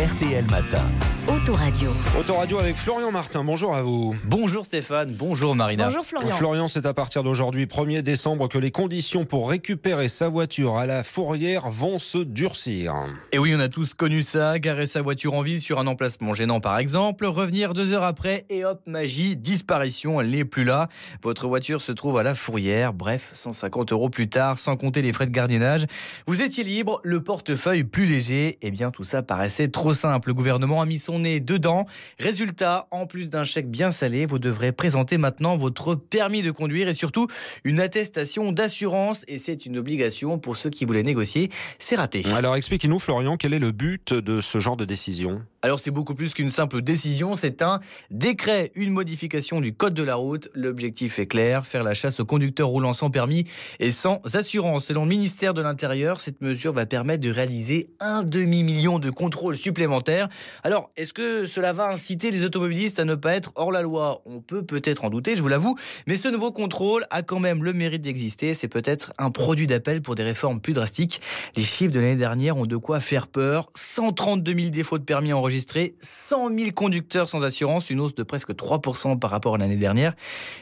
RTL Matin. Autoradio. Autoradio avec Florian Martin. Bonjour à vous. Bonjour Stéphane. Bonjour Marina. Bonjour Florian. Euh, Florian, c'est à partir d'aujourd'hui, 1er décembre, que les conditions pour récupérer sa voiture à la fourrière vont se durcir. Et oui, on a tous connu ça. Garer sa voiture en ville sur un emplacement gênant, par exemple. Revenir deux heures après et hop, magie, disparition. Elle n'est plus là. Votre voiture se trouve à la fourrière. Bref, 150 euros plus tard, sans compter les frais de gardiennage. Vous étiez libre, le portefeuille plus léger. Eh bien, tout ça paraissait trop simple. Le gouvernement a mis son on est dedans. Résultat, en plus d'un chèque bien salé, vous devrez présenter maintenant votre permis de conduire et surtout une attestation d'assurance. Et c'est une obligation pour ceux qui voulaient négocier. C'est raté. Alors expliquez-nous, Florian, quel est le but de ce genre de décision alors c'est beaucoup plus qu'une simple décision, c'est un décret, une modification du code de la route. L'objectif est clair, faire la chasse aux conducteurs roulant sans permis et sans assurance. Selon le ministère de l'Intérieur, cette mesure va permettre de réaliser un demi-million de contrôles supplémentaires. Alors est-ce que cela va inciter les automobilistes à ne pas être hors la loi On peut peut-être en douter, je vous l'avoue, mais ce nouveau contrôle a quand même le mérite d'exister. C'est peut-être un produit d'appel pour des réformes plus drastiques. Les chiffres de l'année dernière ont de quoi faire peur. 132 000 défauts de permis enregistré 100 000 conducteurs sans assurance, une hausse de presque 3% par rapport à l'année dernière.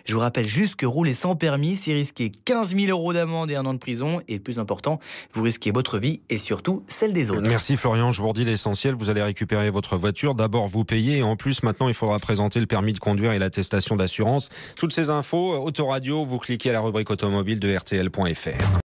Je vous rappelle juste que rouler sans permis, c'est risquer 15 000 euros d'amende et un an de prison. Et plus important, vous risquez votre vie et surtout celle des autres. Merci Florian, je vous redis l'essentiel. Vous allez récupérer votre voiture. D'abord, vous payez. Et en plus, maintenant, il faudra présenter le permis de conduire et l'attestation d'assurance. Toutes ces infos, Autoradio, vous cliquez à la rubrique automobile de rtl.fr.